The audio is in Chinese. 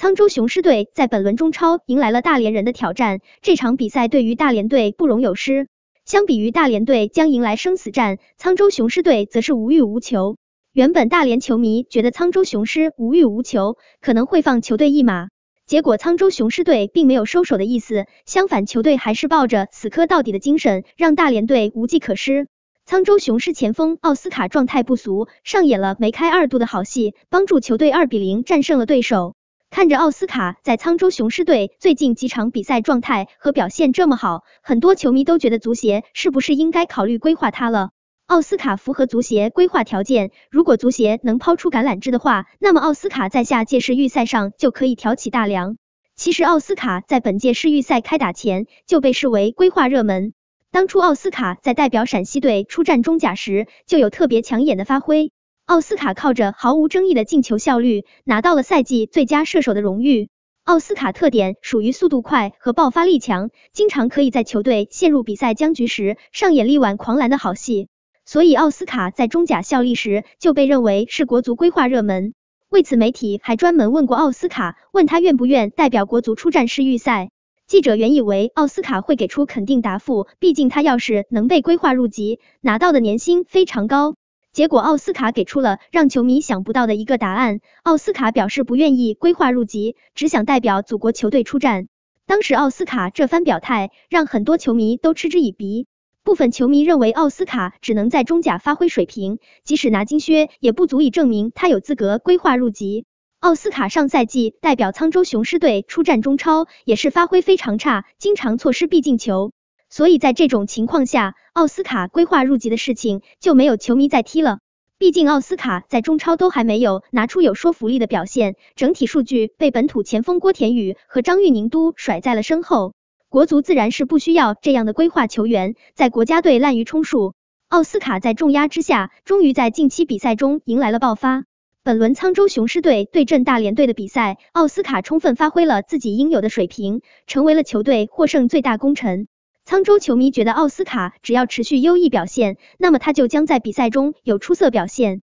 沧州雄狮队在本轮中超迎来了大连人的挑战，这场比赛对于大连队不容有失。相比于大连队将迎来生死战，沧州雄狮队则是无欲无求。原本大连球迷觉得沧州雄狮无欲无求，可能会放球队一马，结果沧州雄狮队并没有收手的意思，相反球队还是抱着死磕到底的精神，让大连队无计可施。沧州雄狮前锋奥斯卡状态不俗，上演了梅开二度的好戏，帮助球队二比零战胜了对手。看着奥斯卡在沧州雄狮队最近几场比赛状态和表现这么好，很多球迷都觉得足协是不是应该考虑规划他了？奥斯卡符合足协规划条件，如果足协能抛出橄榄枝的话，那么奥斯卡在下届世预赛上就可以挑起大梁。其实，奥斯卡在本届世预赛开打前就被视为规划热门。当初，奥斯卡在代表陕西队出战中甲时就有特别抢眼的发挥。奥斯卡靠着毫无争议的进球效率，拿到了赛季最佳射手的荣誉。奥斯卡特点属于速度快和爆发力强，经常可以在球队陷入比赛僵局时上演力挽狂澜的好戏。所以奥斯卡在中甲效力时就被认为是国足规划热门。为此，媒体还专门问过奥斯卡，问他愿不愿代表国足出战世预赛。记者原以为奥斯卡会给出肯定答复，毕竟他要是能被规划入籍，拿到的年薪非常高。结果奥斯卡给出了让球迷想不到的一个答案，奥斯卡表示不愿意规划入籍，只想代表祖国球队出战。当时奥斯卡这番表态让很多球迷都嗤之以鼻，部分球迷认为奥斯卡只能在中甲发挥水平，即使拿金靴也不足以证明他有资格规划入籍。奥斯卡上赛季代表沧州雄狮队出战中超也是发挥非常差，经常错失必进球。所以在这种情况下，奥斯卡规划入籍的事情就没有球迷再踢了。毕竟奥斯卡在中超都还没有拿出有说服力的表现，整体数据被本土前锋郭田雨和张玉宁都甩在了身后。国足自然是不需要这样的规划球员在国家队滥竽充数。奥斯卡在重压之下，终于在近期比赛中迎来了爆发。本轮沧州雄狮队对阵大连队的比赛，奥斯卡充分发挥了自己应有的水平，成为了球队获胜最大功臣。沧州球迷觉得，奥斯卡只要持续优异表现，那么他就将在比赛中有出色表现。